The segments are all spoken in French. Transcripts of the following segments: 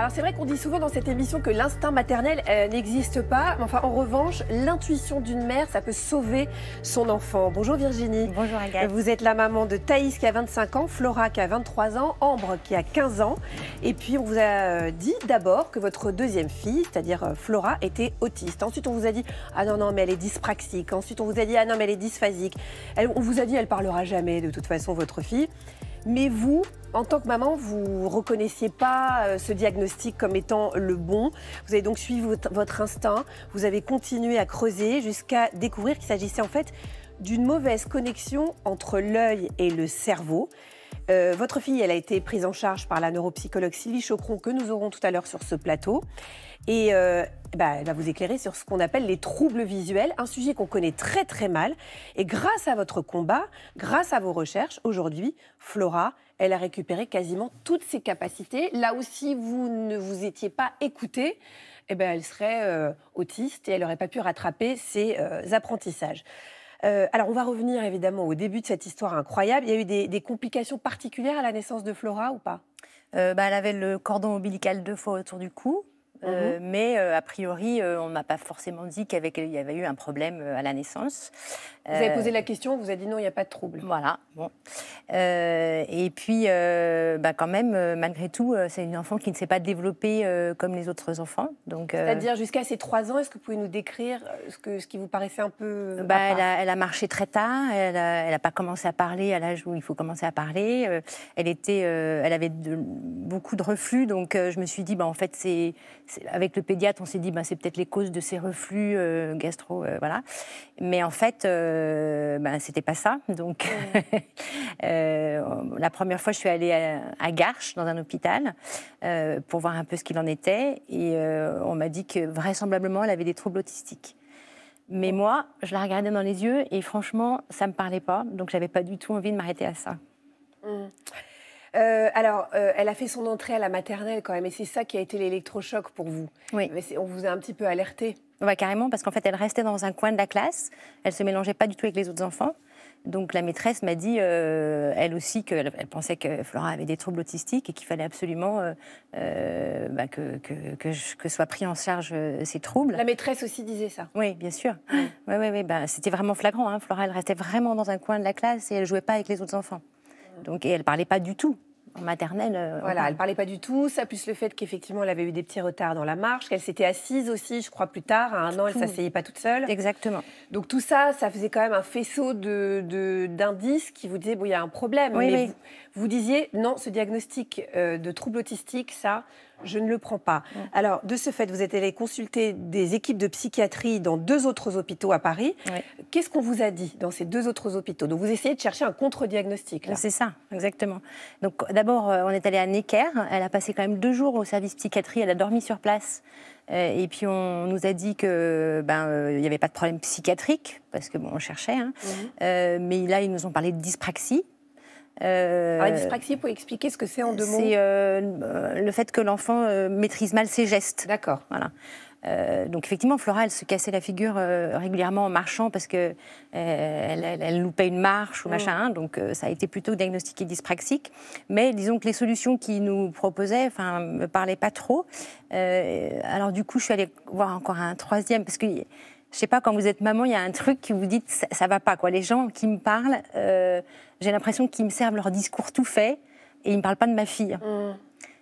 Alors c'est vrai qu'on dit souvent dans cette émission que l'instinct maternel euh, n'existe pas. Enfin, en revanche, l'intuition d'une mère, ça peut sauver son enfant. Bonjour Virginie. Bonjour Agathe. Vous êtes la maman de Thaïs qui a 25 ans, Flora qui a 23 ans, Ambre qui a 15 ans. Et puis on vous a euh, dit d'abord que votre deuxième fille, c'est-à-dire euh, Flora, était autiste. Ensuite on vous a dit ah non non mais elle est dyspraxique. Ensuite on vous a dit ah non mais elle est dysphasique. on vous a dit elle parlera jamais de toute façon votre fille. Mais vous, en tant que maman, vous ne reconnaissiez pas euh, ce diagnostic comme étant le bon. Vous avez donc suivi votre instinct, vous avez continué à creuser jusqu'à découvrir qu'il s'agissait en fait d'une mauvaise connexion entre l'œil et le cerveau. Euh, votre fille, elle a été prise en charge par la neuropsychologue Sylvie Chocron, que nous aurons tout à l'heure sur ce plateau. Et euh, bah, elle va vous éclairer sur ce qu'on appelle les troubles visuels, un sujet qu'on connaît très très mal. Et grâce à votre combat, grâce à vos recherches, aujourd'hui, Flora, elle a récupéré quasiment toutes ses capacités. Là aussi, vous ne vous étiez pas écouté. Eh ben, elle serait euh, autiste et elle n'aurait pas pu rattraper ses apprentissages. Euh, alors, on va revenir évidemment au début de cette histoire incroyable. Il y a eu des, complications particulières à la naissance de Flora ou pas euh, bah, Elle avait le cordon ombilical deux fois autour du cou. Euh, mhm. mais euh, a priori, euh, on ne m'a pas forcément dit qu'il y avait eu un problème à la naissance. Vous avez posé la question, vous avez dit non, il n'y a pas de trouble. Voilà. Bon. et puis, bah, quand même, malgré tout, c'est une enfant qui ne s'est pas développée comme les autres enfants. C'est-à-dire jusqu'à ses 3 ans, est-ce que vous pouvez nous décrire ce, que, ce qui vous paraissait un peu... Bah, elle, a, marché très tard, elle n'a pas commencé à parler à l'âge où il faut commencer à parler. elle, était, elle avait beaucoup de reflux, donc je me suis dit, bah, en fait, c'est avec le pédiatre, on s'est dit, ben, c'est peut-être les causes de ces reflux euh, gastro, euh, voilà. Mais en fait, euh, ben, c'était pas ça. Donc, la première fois, je suis allée à, Garche Garches, dans un hôpital, pour voir un peu ce qu'il en était. Et on m'a dit que vraisemblablement, elle avait des troubles autistiques. Mais oh. moi, je la regardais dans les yeux et franchement, ça ne me parlait pas. Donc, j'avais pas du tout envie de m'arrêter à ça. Euh, alors, euh, elle a fait son entrée à la maternelle quand même, et c'est ça qui a été l'électrochoc pour vous. Oui. Mais on vous a un petit peu alerté. Oui, carrément, parce qu'en fait, elle restait dans un coin de la classe, elle se mélangeait pas du tout avec les autres enfants. Donc la maîtresse m'a dit, euh, elle aussi, qu'elle pensait que Flora avait des troubles autistiques et qu'il fallait absolument bah, que, que, pris en charge ces troubles. La maîtresse aussi disait ça. Oui, bien sûr. oui, oui, oui. C'était vraiment flagrant. Hein. Flora, elle restait vraiment dans un coin de la classe et elle jouait pas avec les autres enfants. Donc, et elle ne parlait pas du tout en maternelle. Euh, voilà, elle ne parlait pas du tout. Ça, plus le fait qu'effectivement, elle avait eu des petits retards dans la marche, qu'elle s'était assise aussi, je crois, plus tard. À un an, elle ne s'asseyait pas toute seule. Exactement. Donc tout ça, ça faisait quand même un faisceau d'indices de, d'indices qui vous disaient, bon, il y a un problème. mais Vous, disiez, non, ce diagnostic euh, de trouble autistique, ça, je ne le prends pas. Alors, de ce fait, vous êtes allé consulter des équipes de psychiatrie dans deux autres hôpitaux à Paris. Qu'est-ce qu'on vous a dit dans ces deux autres hôpitaux Donc, vous essayez de chercher un contre-diagnostic. C'est ça, exactement. Donc, d'abord, euh, on est allé à Necker. Elle a passé quand même deux jours au service psychiatrie. Elle a dormi sur place. Euh, et puis on nous a dit que ben n'y euh, avait pas de problème psychiatrique parce que bon on cherchait, hein. mhm. mais là ils nous ont parlé de dyspraxie, euh, alors, la dyspraxie, vous expliquer ce que c'est en deux mots C'est euh, euh, le fait que l'enfant maîtrise mal ses gestes. D'accord. Voilà. donc effectivement, Flora, elle se cassait la figure régulièrement en marchant parce que elle, loupait une marche ou mm. machin. Hein. Donc ça a été plutôt diagnostiqué dyspraxique. Mais disons que les solutions qu'ils nous proposaient, enfin, me parlaient pas trop. alors du coup, je suis allée voir encore un troisième parce que je sais pas, quand vous êtes maman, il y a un truc qui vous dit ça, va pas quoi. Les gens qui me parlent, euh, j'ai l'impression qu'ils me servent leur discours tout fait et ils me parlent pas de ma fille. Mm.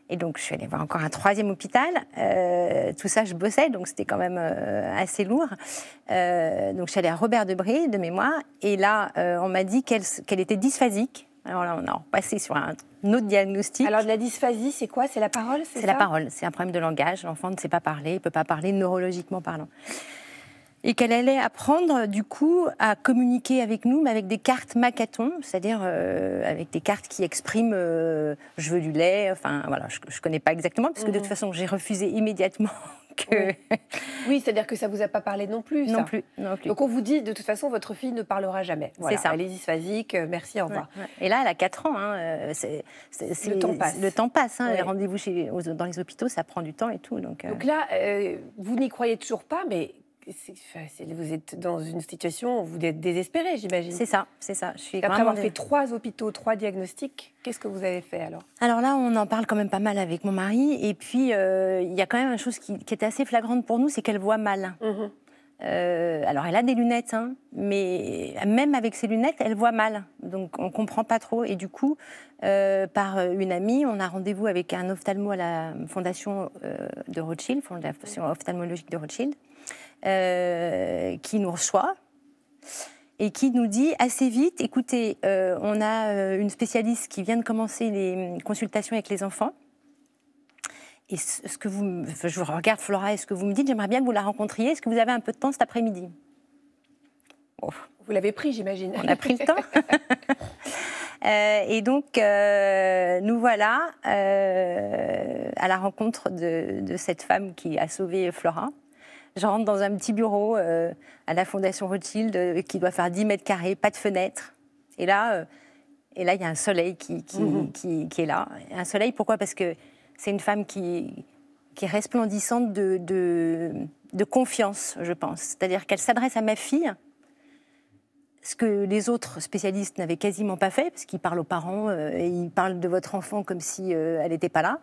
Et donc je suis allée voir encore un troisième hôpital. Euh, tout ça, je bossais, donc c'était quand même euh, assez lourd. donc je suis allée à Robert Debré de mémoire et là on m'a dit qu'elle était dysphasique. Alors là, on a repassé sur un autre diagnostic. Alors de la dysphasie, c'est quoi C'est la parole C'est la parole. C'est un problème de langage. L'enfant ne sait pas parler, il peut pas parler neurologiquement parlant et qu'elle allait apprendre du coup à communiquer avec nous, mais avec des cartes macathon, c'est-à-dire euh, avec des cartes qui expriment euh, je veux du lait, enfin voilà, je ne connais pas exactement, parce que de mhm. toute façon j'ai refusé immédiatement. Que... Oui, c'est-à-dire que ça vous a pas parlé non plus. Non, Plus, non plus, Donc on vous dit de toute façon votre fille ne parlera jamais. c'est ça. Elle est dysphasique, euh, merci, au revoir. Et là elle a 4 ans, hein, le temps passe. Le temps passe, hein, les rendez-vous dans les hôpitaux ça prend du temps et tout. Donc, donc là, vous n'y croyez toujours pas, mais vous êtes dans une situation où vous êtes désespéré, j'imagine. C'est ça, c'est ça. Je suis Après avoir fait trois hôpitaux, trois diagnostics, qu'est-ce que vous avez fait alors Alors là, on en parle quand même pas mal avec mon mari. Et puis, euh, il y a quand même une chose qui, est assez flagrante pour nous, c'est qu'elle voit mal. Mhm. Euh, alors, elle a des lunettes, hein, mais même avec ses lunettes, elle voit mal. Donc, on comprend pas trop. Et du coup, euh, par une amie, on a rendez-vous avec un ophtalmo à la fondation euh, de Rothschild, fondation ophtalmologique de Rothschild, qui nous reçoit et qui nous dit assez vite écoutez, on a une spécialiste qui vient de commencer les consultations avec les enfants. Et ce que vous, je vous regarde Flora, et ce que vous me dites, j'aimerais bien que vous la rencontriez. Est-ce que vous avez un peu de temps cet après-midi Vous l'avez pris, j'imagine. On a pris le temps. Euh, et donc, euh, nous voilà euh, à la rencontre de, cette femme qui a sauvé Flora. Je rentre dans un petit bureau à la Fondation Rothschild qui doit faire 10 mètres carrés, pas de fenêtre. Et là, et là, il y a un soleil qui, qui, mmh qui est là. Un soleil, pourquoi Parce que c'est une femme qui, qui est resplendissante de, de, confiance, je pense. C'est-à-dire qu'elle s'adresse à ma fille, ce que les autres spécialistes n'avaient quasiment pas fait, parce qu'ils parlent aux parents euh, et ils parlent de votre enfant comme si euh, elle n'était pas là.